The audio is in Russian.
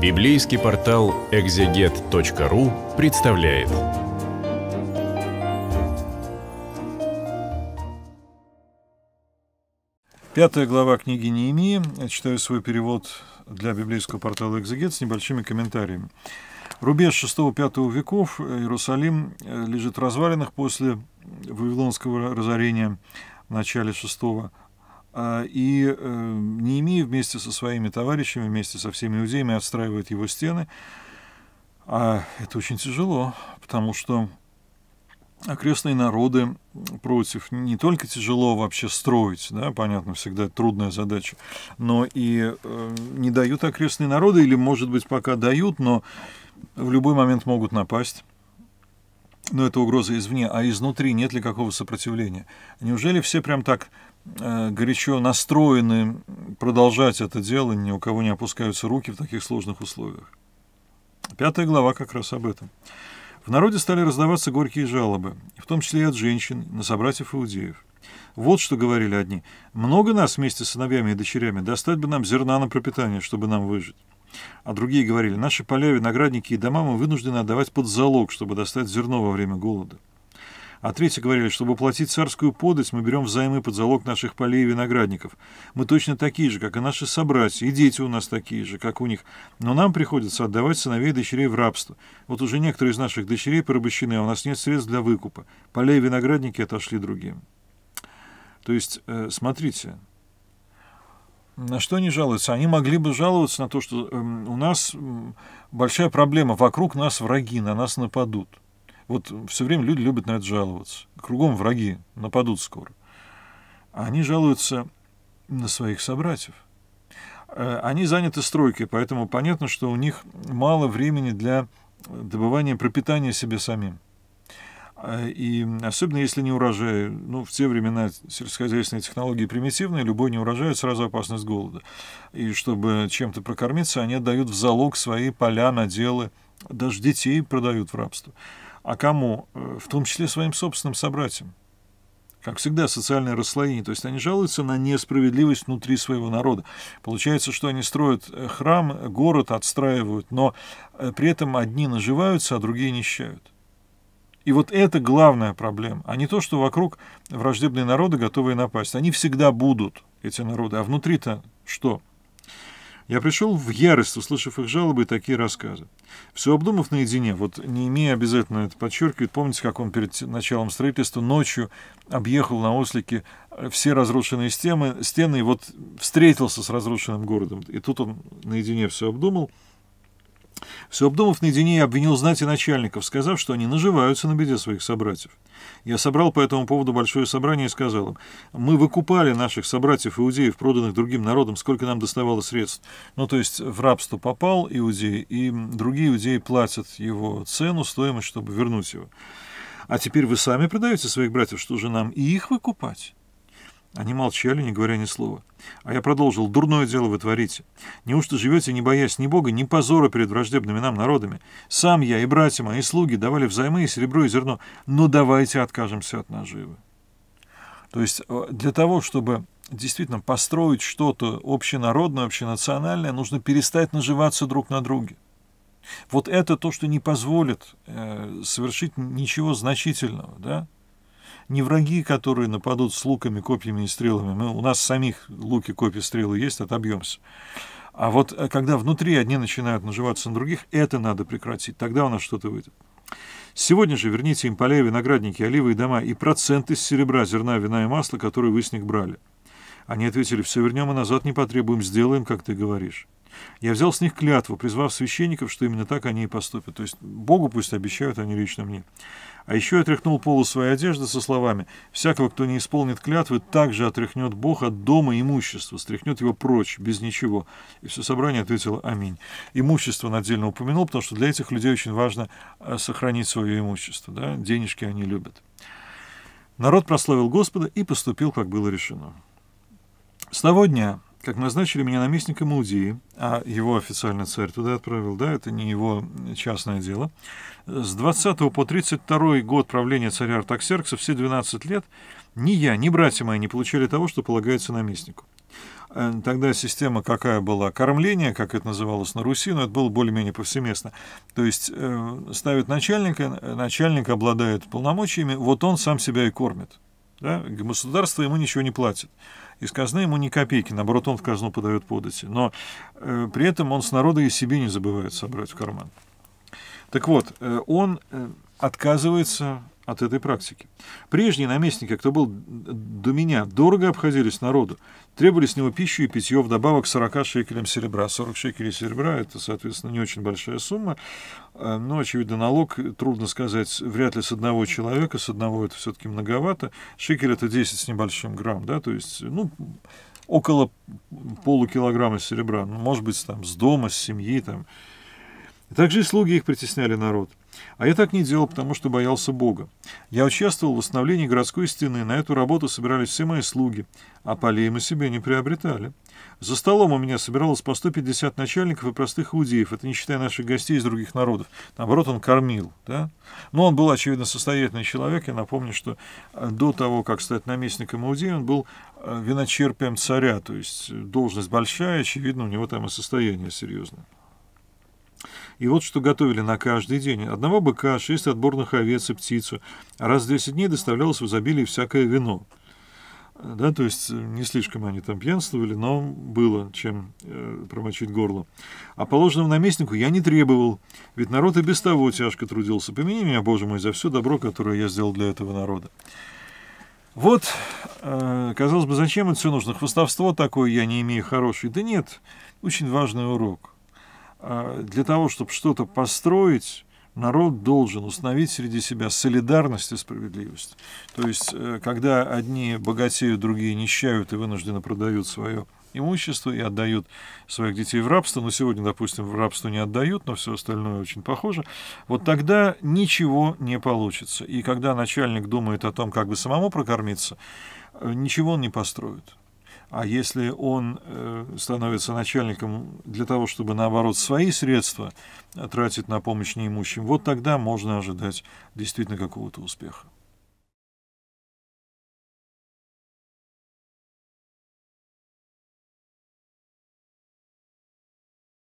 Библейский портал экзегет.ру представляет. Пятая глава книги Неемии. Я читаю свой перевод для библейского портала «Экзегет» с небольшими комментариями. Рубеж 6-5 веков Иерусалим э, лежит в развалинах после Вавилонского разорения в начале 6 века а, и э, Неемия вместе со своими товарищами, вместе со всеми иудеями отстраивает его стены. А это очень тяжело, потому что окрестные народы против не только тяжело вообще строить, да, понятно, всегда трудная задача, но и э, не дают окрестные народы, или, может быть, пока дают, но в любой момент могут напасть но это угроза извне, а изнутри нет ли какого сопротивления? Неужели все прям так э, горячо настроены продолжать это дело, ни у кого не опускаются руки в таких сложных условиях? Пятая глава как раз об этом. В народе стали раздаваться горькие жалобы, в том числе и от женщин, на собратьев иудеев. Вот что говорили одни. «Много нас вместе с сыновьями и дочерями, достать бы нам зерна на пропитание, чтобы нам выжить». А другие говорили, наши поля, виноградники и дома мы вынуждены отдавать под залог, чтобы достать зерно во время голода. А третьи говорили, чтобы платить царскую подать, мы берем взаймы под залог наших полей и виноградников. Мы точно такие же, как и наши собратья, и дети у нас такие же, как у них. Но нам приходится отдавать сыновей и дочерей в рабство. Вот уже некоторые из наших дочерей порабощены, а у нас нет средств для выкупа. Поля и виноградники отошли другим. То есть, э, смотрите, на что они жалуются? Они могли бы жаловаться на то, что эм, у нас большая проблема, вокруг нас враги, на нас нападут. Вот все время люди любят на это жаловаться. Кругом враги, нападут скоро. Они жалуются на своих собратьев. Э, они заняты стройкой, поэтому понятно, что у них мало времени для э, добывания пропитания себе самим. Э, и особенно если не урожай, ну, в те времена сельскохозяйственные технологии примитивные, любой не урожай, сразу опасность голода. И чтобы чем-то прокормиться, они отдают в залог свои поля, наделы, даже детей продают в рабство. А кому? Э, в том числе своим собственным собратьям. Как всегда, социальное расслоение. То есть они жалуются на несправедливость внутри своего народа. Получается, что они строят э, храм, город отстраивают, но при этом одни наживаются, а другие нищают. И вот это главная проблема, а не то, что вокруг враждебные народы, готовые напасть. Они всегда будут, эти народы, а внутри-то что? Я пришел в ярость, услышав их жалобы и такие рассказы. Все обдумав наедине, вот не имея обязательно это подчеркивает, помните, как он перед началом строительства ночью объехал на ослике э, все разрушенные стены, стены и вот встретился с разрушенным городом. И тут он наедине все обдумал. Все обдумав наедине, я обвинил знать и начальников, сказав, что они наживаются на беде своих собратьев. Я собрал по этому поводу большое собрание и сказал им, мы выкупали наших собратьев-иудеев, проданных другим народам, сколько нам доставало средств. Ну, то есть в рабство попал иудей, и другие иудеи платят его цену, стоимость, чтобы вернуть его. А теперь вы сами продаете своих братьев, что же нам и их выкупать? Они молчали, не говоря ни слова. А я продолжил. «Дурное дело вы творите. Неужто живете, не боясь ни Бога, ни позора перед враждебными нам народами? Сам я и братья мои слуги давали взаймы и серебро, и зерно. Но давайте откажемся от наживы». То есть э, для того, чтобы действительно построить что-то общенародное, общенациональное, нужно перестать наживаться друг на друге. Вот это то, что не позволит э, совершить ничего значительного, да? не враги, которые нападут с луками, копьями и стрелами. Мы, у нас самих луки, копья, стрелы есть, отобьемся. А вот э, когда внутри одни начинают наживаться на других, это надо прекратить. Тогда у нас что-то выйдет. Сегодня же верните им поля, виноградники, оливы и дома и проценты с серебра, зерна, вина и масла, которые вы с них брали. Они ответили, все вернем и назад не потребуем, сделаем, как ты говоришь. Я взял с них клятву, призвав священников, что именно так они и поступят. То есть Богу пусть обещают, а не лично мне. А еще отряхнул полу своей одежды со словами «Всякого, кто не исполнит клятвы, также отряхнет Бог от дома имущества, стряхнет его прочь, без ничего». И все собрание ответило «Аминь». Имущество он отдельно упомянул, потому что для этих людей очень важно э, сохранить свое имущество. Да? Денежки они любят. Народ прославил Господа и поступил, как было решено. С того дня как назначили меня наместником Иудеи, а его официально царь туда отправил, да, это не его частное дело, с 20 по 32 год правления царя Артаксеркса, все 12 лет, ни я, ни братья мои не получали того, что полагается наместнику. Э, тогда система какая была? Кормление, как это называлось на Руси, но это было более-менее повсеместно. То есть э, ставят начальника, э, начальник обладает полномочиями, вот он сам себя и кормит. Да? Государство ему ничего не платит. Из казны ему ни копейки, наоборот, он в казну подает подати. Но э, при этом он с народа и себе не забывает собрать в карман. Так вот, э, он э, отказывается от этой практики. Прежние наместники, кто был до меня, дорого обходились народу, требовали с него пищу и питье, вдобавок 40 шекелям серебра. 40 шекелей серебра – это, соответственно, не очень большая сумма, э, но, очевидно, налог, трудно сказать, вряд ли с одного человека, с одного это все-таки многовато. Шекель – это 10 с небольшим грамм, да, то есть, ну, около полукилограмма серебра, ну, может быть, там, с дома, с семьи, там. Также и слуги их притесняли народ. А я так не делал, потому что боялся Бога. Я участвовал в восстановлении городской стены, на эту работу собирались все мои слуги, а полей мы себе не приобретали. За столом у меня собиралось по 150 начальников и простых иудеев, это не считая наших гостей из других народов. Наоборот, он кормил. Да? Но он был, очевидно, состоятельный человек. Я напомню, что э, до того, как стать наместником иудеев, он был э, виночерпием царя, то есть э, должность большая, очевидно, у него там и состояние серьезное. И вот что готовили на каждый день. Одного быка, шесть отборных овец и птицу. Раз в 10 дней доставлялось в изобилии всякое вино. Да, то есть э, не слишком они там пьянствовали, но было чем э, промочить горло. А положенного наместнику я не требовал, ведь народ и без того тяжко трудился. Помяни меня, Боже мой, за все добро, которое я сделал для этого народа. Вот, э, казалось бы, зачем это все нужно? Хвостовство такое я не имею хорошее. Да нет, очень важный урок. А, для того, чтобы что-то построить, народ должен установить среди себя солидарность и справедливость. То есть, э, когда одни богатеют, другие нищают и вынуждены продают свое имущество и отдают своих детей в рабство, но ну, сегодня, допустим, в рабство не отдают, но все остальное очень похоже, вот тогда ничего не получится. И когда начальник думает о том, как бы самому прокормиться, э, ничего он не построит. А если он э, становится начальником для того, чтобы, наоборот, свои средства тратить на помощь неимущим, вот тогда можно ожидать действительно какого-то успеха.